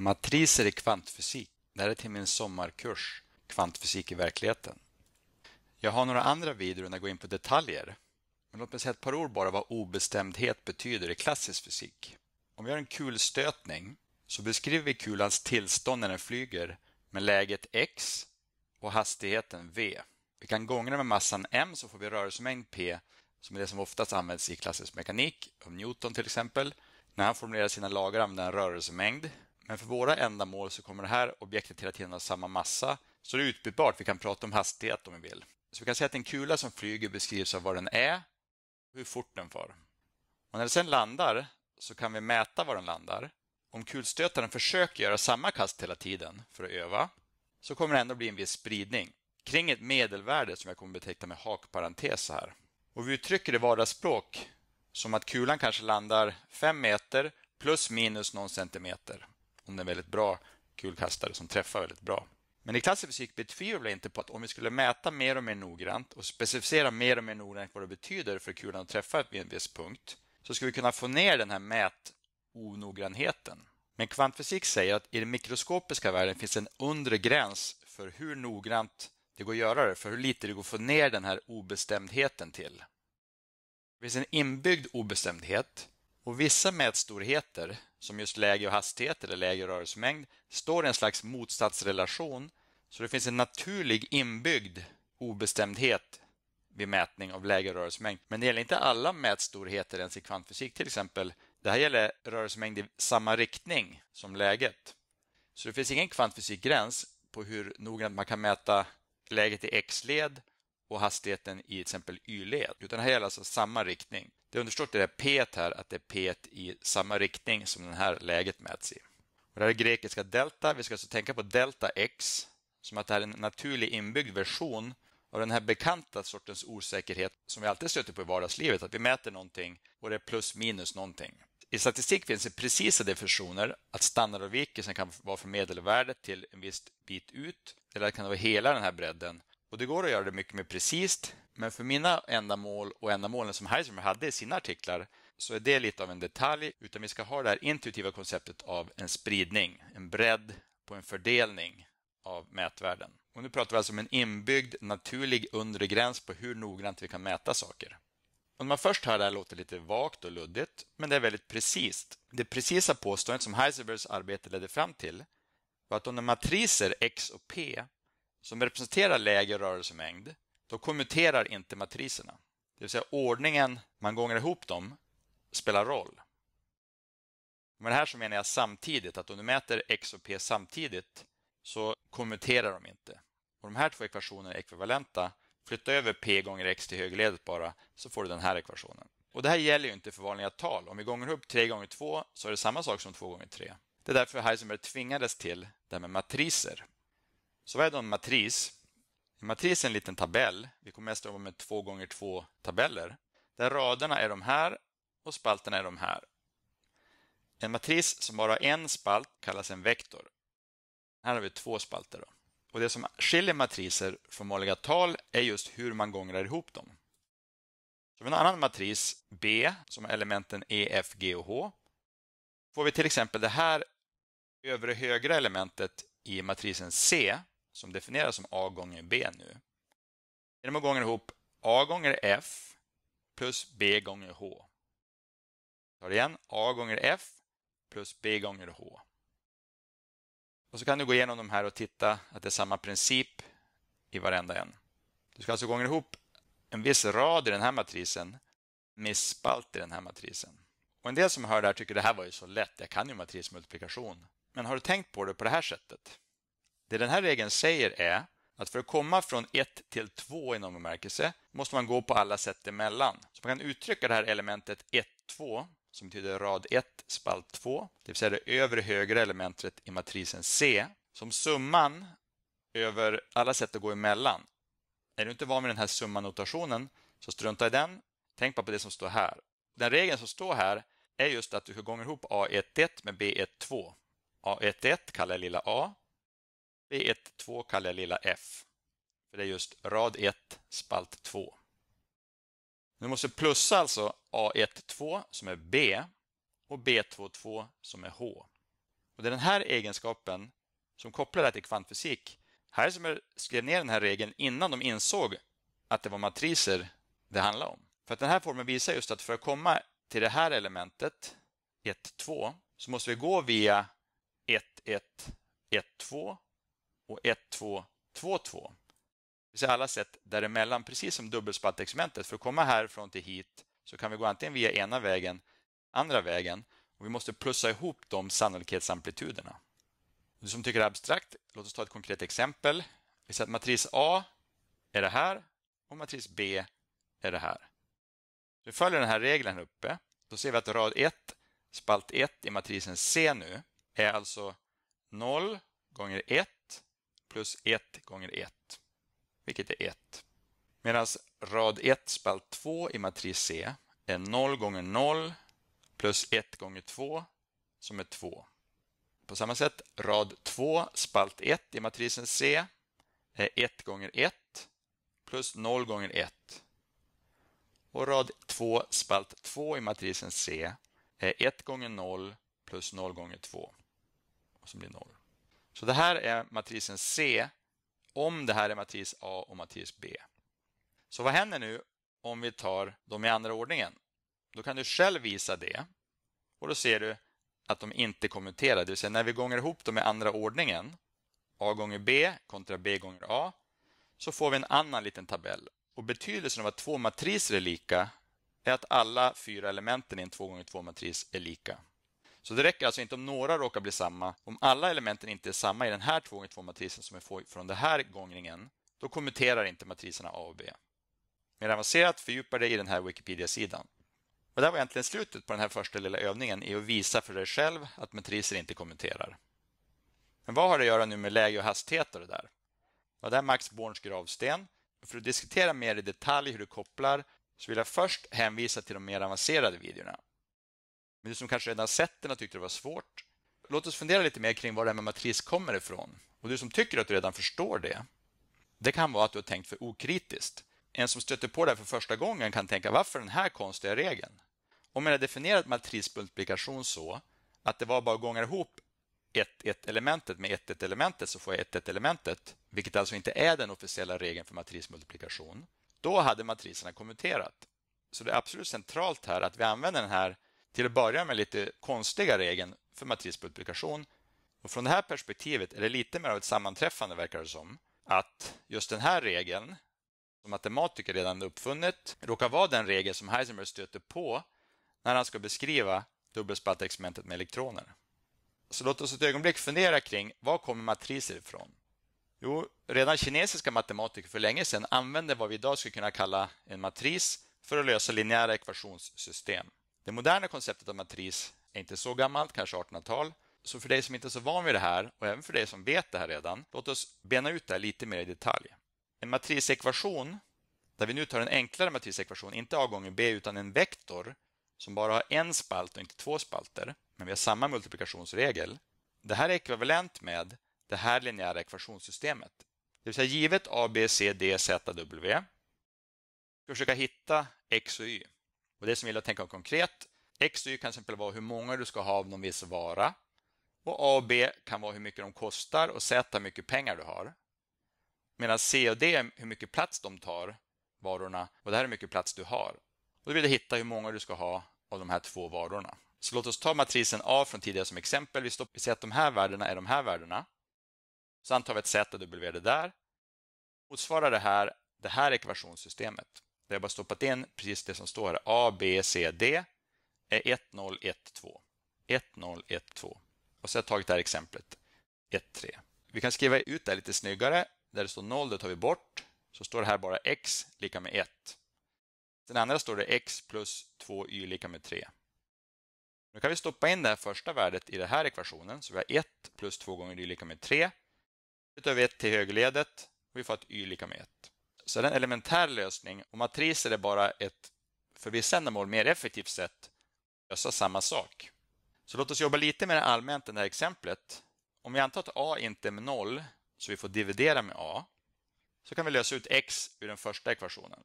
Matriser i kvantfysik. Det här är till min sommarkurs Kvantfysik i verkligheten. Jag har några andra videor där jag går in på detaljer. Men låt mig säga ett par ord bara vad obestämdhet betyder i klassisk fysik. Om vi har en kulstötning så beskriver vi kulans tillstånd när den flyger med läget x och hastigheten v. Vi kan gångra med massan m så får vi rörelsemängd p som är det som oftast används i klassisk mekanik, av Newton till exempel. När han formulerar sina lagar använder han rörelsemängd men för våra ändamål så kommer det här objektet hela tiden ha samma massa, så det är utbytbart. Vi kan prata om hastighet om vi vill. Så vi kan säga att en kula som flyger beskrivs av vad den är och hur fort den far. Och när den sen landar så kan vi mäta var den landar. Om kulstötaren försöker göra samma kast hela tiden för att öva så kommer det ändå bli en viss spridning kring ett medelvärde som jag kommer beteckna med hakparentes här. Och vi uttrycker det vardagsspråk som att kulan kanske landar 5 meter plus minus någon centimeter om det är en väldigt bra kulkastare som träffar väldigt bra. Men i klassisk fysik betvivlar jag inte på att om vi skulle mäta mer och mer noggrant och specificera mer och mer noggrant vad det betyder för kulan att träffa vid en viss punkt, så skulle vi kunna få ner den här mätonoggrannheten. Men kvantfysik säger att i den mikroskopiska världen finns en undre gräns för hur noggrant det går att göra det, för hur lite det går att få ner den här obestämdheten till. Det finns en inbyggd obestämdhet och vissa mätstorheter, som just läge och hastighet eller läge och rörelsemängd, står i en slags motsatsrelation, så det finns en naturlig inbyggd obestämdhet vid mätning av läge och rörelsemängd. Men det gäller inte alla mätstorheter ens i kvantfysik till exempel. Det här gäller rörelsemängd i samma riktning som läget. Så det finns ingen kvantfysikgräns på hur noggrant man kan mäta läget i x-led och hastigheten i till exempel y-led. Utan det här gäller alltså samma riktning. Det är det här p e här att det är p e i samma riktning som det här läget mäts i. Och det här är grekiska delta. Vi ska alltså tänka på delta x som att det här är en naturlig inbyggd version av den här bekanta sortens osäkerhet som vi alltid stöter på i vardagslivet, att vi mäter någonting och det är plus minus någonting. I statistik finns det precisa definitioner att standardavvikelsen kan vara från medelvärdet till en viss bit ut, eller kan det vara hela den här bredden, och det går att göra det mycket mer precis, men för mina ändamål och ändamålen som Heisenberg hade i sina artiklar så är det lite av en detalj, utan vi ska ha det här intuitiva konceptet av en spridning, en bredd på en fördelning av mätvärden. Och nu pratar vi alltså om en inbyggd naturlig undre gräns på hur noggrant vi kan mäta saker. Och när man först hör det här låter lite vagt och luddigt, men det är väldigt precis. Det precisa påståendet som Heisenbergs arbete ledde fram till var att om när matriser X och P som representerar lägre rörelsemängd, då kommuterar inte matriserna. Det vill säga ordningen man gångar ihop dem spelar roll. Med det här så menar jag samtidigt, att om du mäter x och p samtidigt så kommuterar de inte. Och De här två ekvationerna är ekvivalenta. Flytta över p gånger x till högerledet bara, så får du den här ekvationen. Och Det här gäller ju inte för vanliga tal. Om vi gångar ihop 3 gånger 2 så är det samma sak som 2 gånger 3. Det är därför Heisenberg tvingades till det här med matriser. Så vad är då en matris? En matris är en liten tabell. Vi kommer mest jobba med 2 gånger 2 tabeller. Där raderna är de här och spalterna är de här. En matris som bara har en spalt kallas en vektor. Här har vi två spalter. Då. Och Det som skiljer matriser från vanliga tal är just hur man gångrar ihop dem. Så en annan matris, B, som har elementen E, F, G och H. Får vi till exempel det här övre högra elementet i matrisen C som definieras som a gånger b nu. Genom att gånger ihop a gånger f plus b gånger h. Tar igen a gånger f plus b gånger h. Och så kan du gå igenom de här och titta att det är samma princip i varenda en. Du ska alltså gånger ihop en viss rad i den här matrisen med spalt i den här matrisen. Och En del som hör det här tycker det här var ju så lätt, jag kan ju matrismultiplikation. Men har du tänkt på det på det här sättet? Det den här regeln säger är att för att komma från 1 till 2 i inom bemärkelse måste man gå på alla sätt emellan. Så man kan uttrycka det här elementet 1, 2 som betyder rad 1, spalt 2, det vill säga det övre högra elementet i matrisen C, som summan över alla sätt att gå emellan. Är du inte van vid den här summanotationen, så strunta i den. Tänk bara på det som står här. Den regeln som står här är just att du ska gånger ihop A11 med B12. A11 kallar jag lilla a B12 kallar jag lilla f. För det är just rad 1, spalt 2. Nu måste plussa alltså A12 som är B och B22 som är H. Och Det är den här egenskapen som kopplar det till kvantfysik. Här som jag skrev ner den här regeln innan de insåg att det var matriser det handlade om. För att den här formeln visar just att för att komma till det här elementet, 1, 2, så måste vi gå via 1, 1, 1, 2 och 1, 2, 2, 2. Vi ser alla sätt däremellan, precis som dubbelspaltexperimentet. För att komma härifrån till hit så kan vi gå antingen via ena vägen, andra vägen och vi måste plussa ihop de sannolikhetsamplituderna. Du som tycker det är abstrakt, låt oss ta ett konkret exempel. Vi säger att matris A är det här och matris B är det här. Vi följer den här regeln här uppe. Då ser vi att rad 1, spalt 1 i matrisen C nu är alltså 0 gånger 1 plus 1 gånger 1, vilket är 1. Medan rad 1, spalt 2 i matris C är 0 gånger 0 plus 1 gånger 2 som är 2. På samma sätt, rad 2, spalt 1 i matrisen C är 1 gånger 1 plus 0 gånger 1. Och rad 2, spalt 2 i matrisen C är 1 gånger 0 plus 0 gånger 2, som blir 0. Så det här är matrisen C om det här är matris A och matris B. Så vad händer nu om vi tar dem i andra ordningen? Då kan du själv visa det och då ser du att de inte kommenterar. Det vill säga när vi gånger ihop dem i andra ordningen, A gånger B kontra B gånger A, så får vi en annan liten tabell. Och betydelsen av att två matriser är lika är att alla fyra elementen i en 2x2-matris är lika. Så det räcker alltså inte om några råkar bli samma. Om alla elementen inte är samma i den här 2 x 2 matrisen som vi får från den här gångringen, då kommenterar inte matriserna A och B. Mer avancerat fördjupa dig i den här Wikipedia-sidan. Och det var egentligen slutet på den här första lilla övningen i att visa för dig själv att matriser inte kommenterar. Men vad har det att göra nu med läge och hastighet och det där? Ja, det är Max Borns gravsten. För att diskutera mer i detalj hur du kopplar så vill jag först hänvisa till de mer avancerade videorna. Men du som kanske redan sett den och tyckte det var svårt, låt oss fundera lite mer kring var det här med matris kommer ifrån. Och du som tycker att du redan förstår det, det kan vara att du har tänkt för okritiskt. En som stöter på det här för första gången kan tänka varför den här konstiga regeln? Om man har definierat matrismultiplikation så att det var bara att gånga ihop 1-1-elementet med 1-1-elementet så får jag 1-1-elementet, vilket alltså inte är den officiella regeln för matrismultiplikation, då hade matriserna kommenterat. Så det är absolut centralt här att vi använder den här till att börja med lite konstiga regeln för matrispulplikation. Och från det här perspektivet är det lite mer av ett sammanträffande, verkar det som, att just den här regeln, som matematiker redan uppfunnit, råkar vara den regel som Heisenberg stöter på när han ska beskriva dubbelspaltexperimentet med elektroner. Så låt oss ett ögonblick fundera kring var kommer matriser ifrån? Jo, redan kinesiska matematiker för länge sedan använde vad vi idag skulle kunna kalla en matris för att lösa linjära ekvationssystem. Det moderna konceptet av matris är inte så gammalt, kanske 1800-tal. Så för dig som inte är så van vid det här och även för dig som vet det här redan, låt oss bena ut det här lite mer i detalj. En matrisekvation, där vi nu tar en enklare matrisekvation, inte A gånger B utan en vektor som bara har en spalt och inte två spalter, men vi har samma multiplikationsregel. Det här är ekvivalent med det här linjära ekvationssystemet. Det vill säga givet A, B, C, D, Z, W. Vi ska försöka hitta X och Y. Och Det som gäller att tänka konkret, X och Y kan till exempel vara hur många du ska ha av någon viss vara. Och A och B kan vara hur mycket de kostar och Z hur mycket pengar du har. Medan C och D är hur mycket plats de tar, varorna, och det här är hur mycket plats du har. Och då vill du hitta hur många du ska ha av de här två varorna. Så låt oss ta matrisen A från tidigare som exempel. Vi, stopp, säger att de här värdena är de här värdena. Så antar vi ett Z och W är det där. Motsvarar det här det här ekvationssystemet. Där jag bara stoppat in precis det som står här. A, B, C, D är 1012. 1012. Och så har jag tagit det här exemplet 13. Vi kan skriva ut det här lite snyggare. Där det står 0, det tar vi bort. Så står det här bara x lika med 1. Den andra står det x plus 2y lika med 3. Nu kan vi stoppa in det här första värdet i den här ekvationen. Så vi har 1 plus 2 gånger y lika med 3. Utöver 1 till högerledet och vi får att y lika med 1. Så det är en elementär lösning och matriser är bara ett för vissa ändamål mer effektivt sätt att lösa samma sak. Så låt oss jobba lite mer allmänt än det här exemplet. Om vi antar att a inte är med 0, så vi får dividera med a, så kan vi lösa ut x ur den första ekvationen.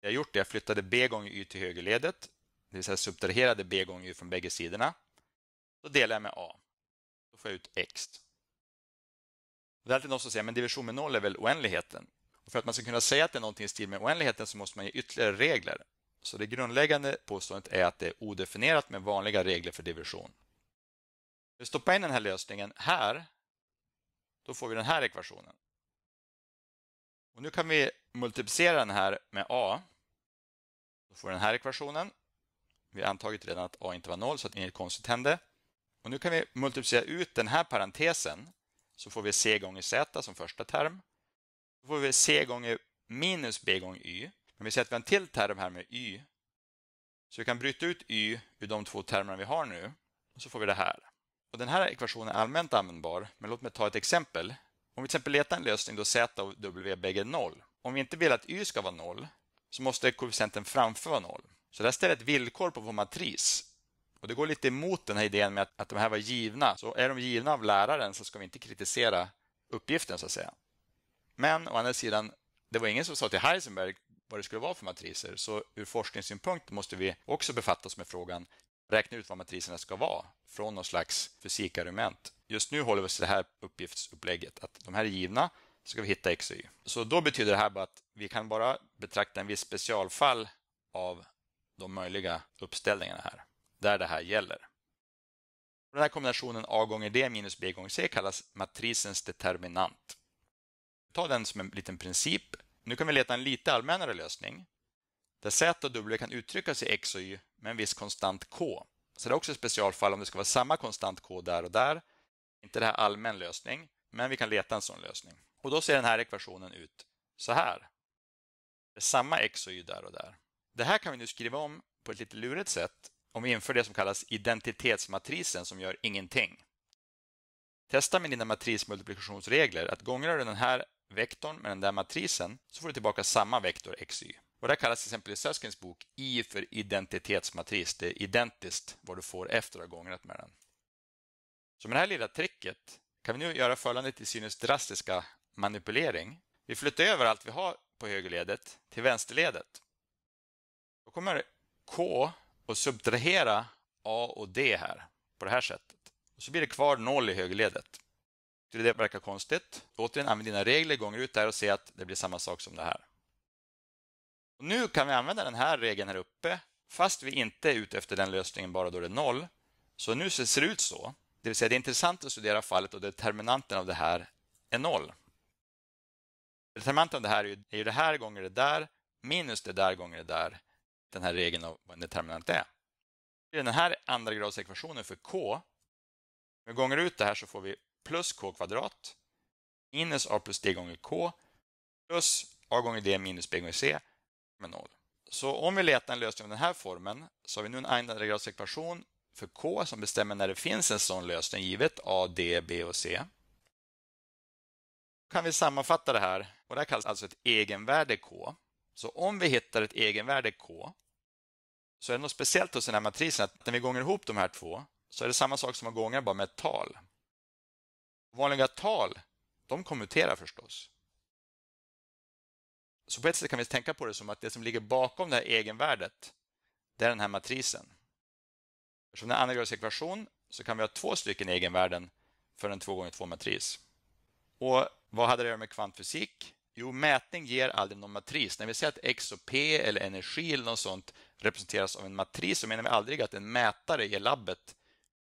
Jag har gjort det, jag flyttade b gånger y till högerledet, det vill säga subtraherade b gånger y från bägge sidorna. Då delar jag med a. Då får jag ut x. Det är alltid någon som säger men division med noll är väl oändligheten? Och för att man ska kunna säga att det är någonting i stil med oändligheten så måste man ge ytterligare regler. Så det grundläggande påståendet är att det är odefinierat med vanliga regler för division. Om vi stoppar in den här lösningen här, då får vi den här ekvationen. Och Nu kan vi multiplicera den här med a. Då får vi den här ekvationen. Vi har antagit redan att a inte var noll så att inget konstigt hände. Och Nu kan vi multiplicera ut den här parentesen så får vi c gånger z som första term då får vi C gånger minus B gånger Y. Men vi säger att vi har en till term här med Y. Så vi kan bryta ut Y ur de två termerna vi har nu. Och så får vi det här. Och Den här ekvationen är allmänt användbar, men låt mig ta ett exempel. Om vi till exempel letar en lösning då Z och W bägge är 0. Om vi inte vill att Y ska vara 0 så måste koefficienten framför vara 0. Så där ställer ett villkor på vår matris. Och Det går lite emot den här idén med att, att de här var givna. Så är de givna av läraren så ska vi inte kritisera uppgiften så att säga. Men å andra sidan, det var ingen som sa till Heisenberg vad det skulle vara för matriser. Så ur forskningssynpunkt måste vi också befatta oss med frågan räkna ut vad matriserna ska vara från någon slags fysikargument. Just nu håller vi oss till det här uppgiftsupplägget, att de här är givna, så ska vi hitta x och y. Så då betyder det här bara att vi kan bara betrakta en viss specialfall av de möjliga uppställningarna här, där det här gäller. Den här kombinationen a gånger d minus b gånger c kallas matrisens determinant ta den som en liten princip. Nu kan vi leta en lite allmännare lösning där Z och W kan uttryckas i X och Y med en viss konstant K. Så det är också ett specialfall om det ska vara samma konstant K där och där. Inte det här allmän lösning, men vi kan leta en sån lösning. Och då ser den här ekvationen ut så här. Det är samma X och Y där och där. Det här kan vi nu skriva om på ett lite lurigt sätt om vi inför det som kallas identitetsmatrisen som gör ingenting. Testa med dina matrismultiplikationsregler att gångrar du den här vektorn med den där matrisen så får du tillbaka samma vektor xy. Och det här kallas till exempel i Söskins bok I för identitetsmatris. Det är identiskt vad du får efter att ha gångrat med den. Så med det här lilla tricket kan vi nu göra följande till synes drastiska manipulering. Vi flyttar över allt vi har på högerledet till vänsterledet. Då kommer K att subtrahera A och D här på det här sättet. Och Så blir det kvar 0 i högerledet. Tycker du det verkar konstigt? Återigen, använd dina regler, gånger ut där och se att det blir samma sak som det här. Och nu kan vi använda den här regeln här uppe, fast vi inte är ute efter den lösningen bara då det är noll. Så nu ser det ut så. Det vill säga, det är intressant att studera fallet och determinanten av det här är noll. Determinanten av det här är ju, är ju det här gånger det där, minus det där gånger det där, den här regeln av vad en determinant är. I den här andra gradsekvationen för k, om vi gånger ut det här så får vi plus k kvadrat minus a plus d gånger k plus a gånger d minus b gånger c med 0. Så om vi letar en lösning av den här formen så har vi nu en eindrandergrads-ekvation för k som bestämmer när det finns en sån lösning givet a, d, b och c. Då kan vi sammanfatta det här och det här kallas alltså ett egenvärde k. Så om vi hittar ett egenvärde k så är det något speciellt hos den här matrisen att när vi gånger ihop de här två så är det samma sak som att gånga bara med ett tal vanliga tal, de kommuterar förstås. Så på ett sätt kan vi tänka på det som att det som ligger bakom det här egenvärdet, det är den här matrisen. Eftersom det är en andragrads ekvation så kan vi ha två stycken egenvärden för en 2 gånger 2 matris Och vad hade det att göra med kvantfysik? Jo, mätning ger aldrig någon matris. När vi säger att X och P eller energi eller något sånt representeras av en matris så menar vi aldrig att en mätare i labbet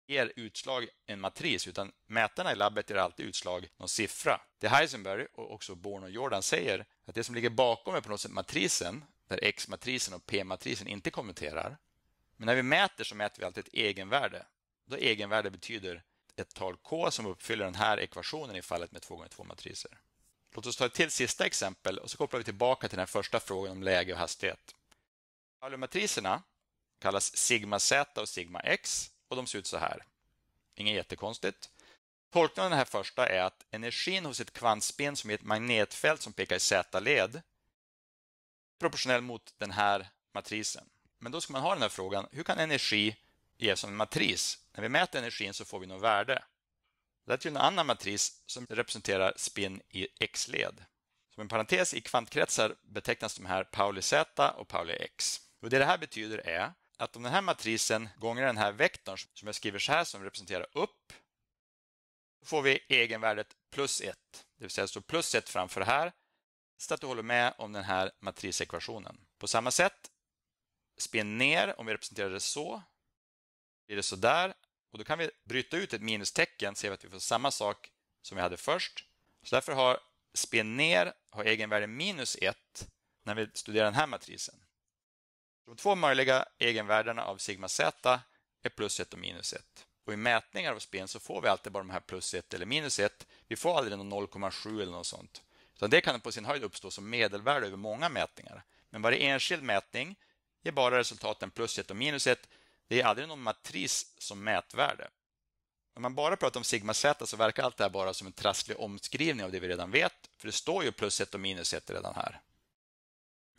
ger utslag en matris, utan mätarna i labbet ger alltid utslag någon siffra. Det Heisenberg och också Born och Jordan säger, att det som ligger bakom är på något sätt matrisen, där X-matrisen och P-matrisen inte konverterar. Men när vi mäter så mäter vi alltid ett egenvärde. Då egenvärde betyder ett tal K som uppfyller den här ekvationen i fallet med 2x2-matriser. Låt oss ta ett till sista exempel och så kopplar vi tillbaka till den första frågan om läge och hastighet. Palumatriserna kallas sigma z och sigma x och de ser ut så här. Inget jättekonstigt. Tolkningen av den här första är att energin hos ett kvantspin som är ett magnetfält som pekar i z-led proportionell mot den här matrisen. Men då ska man ha den här frågan, hur kan energi ges som en matris? När vi mäter energin så får vi något värde. Det är en annan matris som representerar spin i x-led. Som en parentes i kvantkretsar betecknas de här Pauli Z och Pauli X. Och det det här betyder är att om den här matrisen gånger den här vektorn som jag skriver så här som representerar upp, då får vi egenvärdet plus 1. Det vill säga står plus 1 framför det här, så att du håller med om den här matrisekvationen. På samma sätt, spinn ner om vi representerar det så, blir det så där. Och då kan vi bryta ut ett minustecken, se att vi får samma sak som vi hade först. Så därför har spinn ner har egenvärde minus 1 när vi studerar den här matrisen. De två möjliga egenvärdena av sigma z är plus 1 och minus 1. Och I mätningar av spin så får vi alltid bara de här plus 1 eller minus 1. Vi får aldrig någon 0,7 eller något sånt. Utan det kan på sin höjd uppstå som medelvärde över många mätningar. Men varje enskild mätning ger bara resultaten plus 1 och minus 1. Det är aldrig någon matris som mätvärde. När man bara pratar om sigma z så verkar allt det här bara som en trasslig omskrivning av det vi redan vet. För det står ju plus 1 och minus 1 redan här.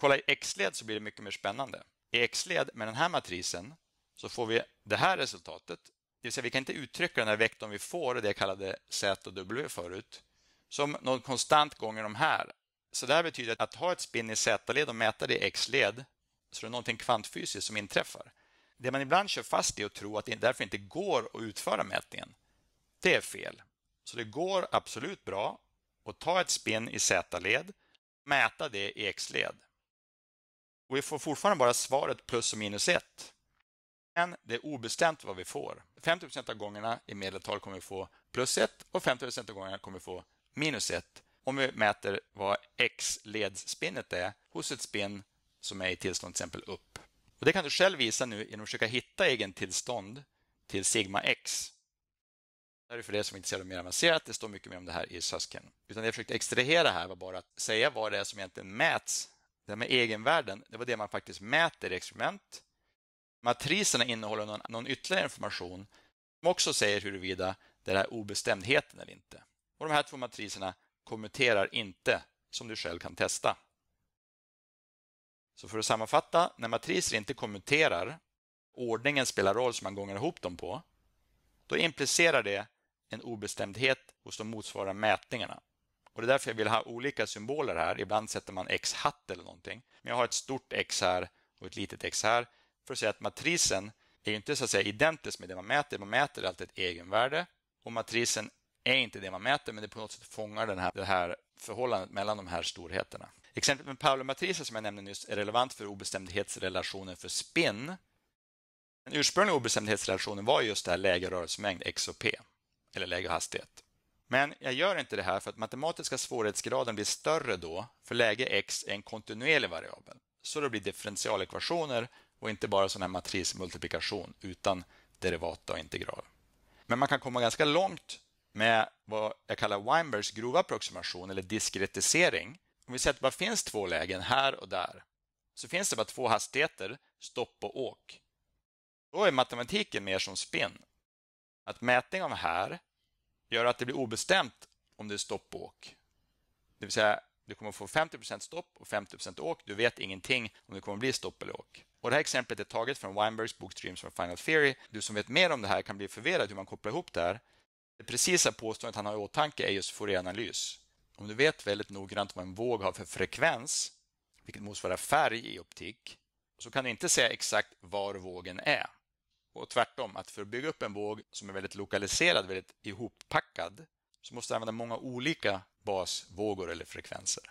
Kolla i x-led så blir det mycket mer spännande i x-led med den här matrisen så får vi det här resultatet. Det vill säga vi kan inte uttrycka den här vektorn vi får, det jag kallade z och w förut, som någon konstant gånger de här. Så det här betyder att ha ett spinn i z-led och mäta det i x-led, så det är någonting kvantfysiskt som inträffar. Det man ibland kör fast i och tror att det därför inte går att utföra mätningen, det är fel. Så det går absolut bra att ta ett spinn i z-led, mäta det i x-led. Och vi får fortfarande bara svaret plus och minus ett. Men det är obestämt vad vi får. 50 av gångerna i medeltal kommer vi få plus ett och 50 av gångerna kommer vi få minus ett. om vi mäter vad x-ledsspinnet är hos ett spinn som är i tillstånd till exempel upp. Och Det kan du själv visa nu genom att försöka hitta egen tillstånd till sigma x. Det är för det som är intresserade av mer avancerat, det står mycket mer om det här i Susken. Utan det jag försökte extrahera här var bara att säga vad det är som egentligen mäts det här med egenvärden, det var det man faktiskt mäter i experiment. Matriserna innehåller någon, någon ytterligare information som också säger huruvida det är obestämdheten eller inte. Och De här två matriserna kommenterar inte, som du själv kan testa. Så för att sammanfatta, när matriser inte kommuterar, ordningen spelar roll som man gångar ihop dem på, då implicerar det en obestämdhet hos de motsvarande mätningarna. Och det är därför jag vill ha olika symboler här. Ibland sätter man x-hatt eller någonting. Men jag har ett stort x här och ett litet x här för att säga att matrisen är inte så att säga identisk med det man mäter. Man mäter alltid ett egenvärde och matrisen är inte det man mäter men det på något sätt fångar den här, det här förhållandet mellan de här storheterna. Exemplet med Pauli-matrisen som jag nämnde nyss är relevant för obestämdhetsrelationen för spinn. Den ursprungliga obestämdhetsrelationen var just det här läge rörelsemängd, x och p, eller läge hastighet. Men jag gör inte det här för att matematiska svårighetsgraden blir större då, för läge x är en kontinuerlig variabel. Så det blir differentialekvationer och inte bara sån här matrismultiplikation utan derivata och integral. Men man kan komma ganska långt med vad jag kallar Weinbergs grova approximation eller diskretisering. Om vi säger att det bara finns två lägen här och där så finns det bara två hastigheter, stopp och åk. Då är matematiken mer som spinn. Att mätning av här gör att det blir obestämt om det är stopp och åk. Det vill säga, du kommer få 50 stopp och 50 åk. Du vet ingenting om det kommer bli stopp eller åk. Och Det här exemplet är taget från Weinbergs bok Dreams from Final Theory. Du som vet mer om det här kan bli förvirrad hur man kopplar ihop det här. Det precisa påståendet han har i åtanke är just Fourieranalys. Om du vet väldigt noggrant vad en våg har för frekvens, vilket motsvarar färg i optik, så kan du inte säga exakt var vågen är. Och tvärtom, att för att bygga upp en våg som är väldigt lokaliserad, väldigt ihoppackad, så måste du använda många olika basvågor eller frekvenser.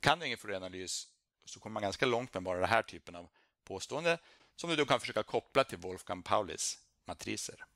Kan du ingen fluoranalys så kommer man ganska långt med bara den här typen av påstående som du då kan försöka koppla till Wolfgang Paulis matriser.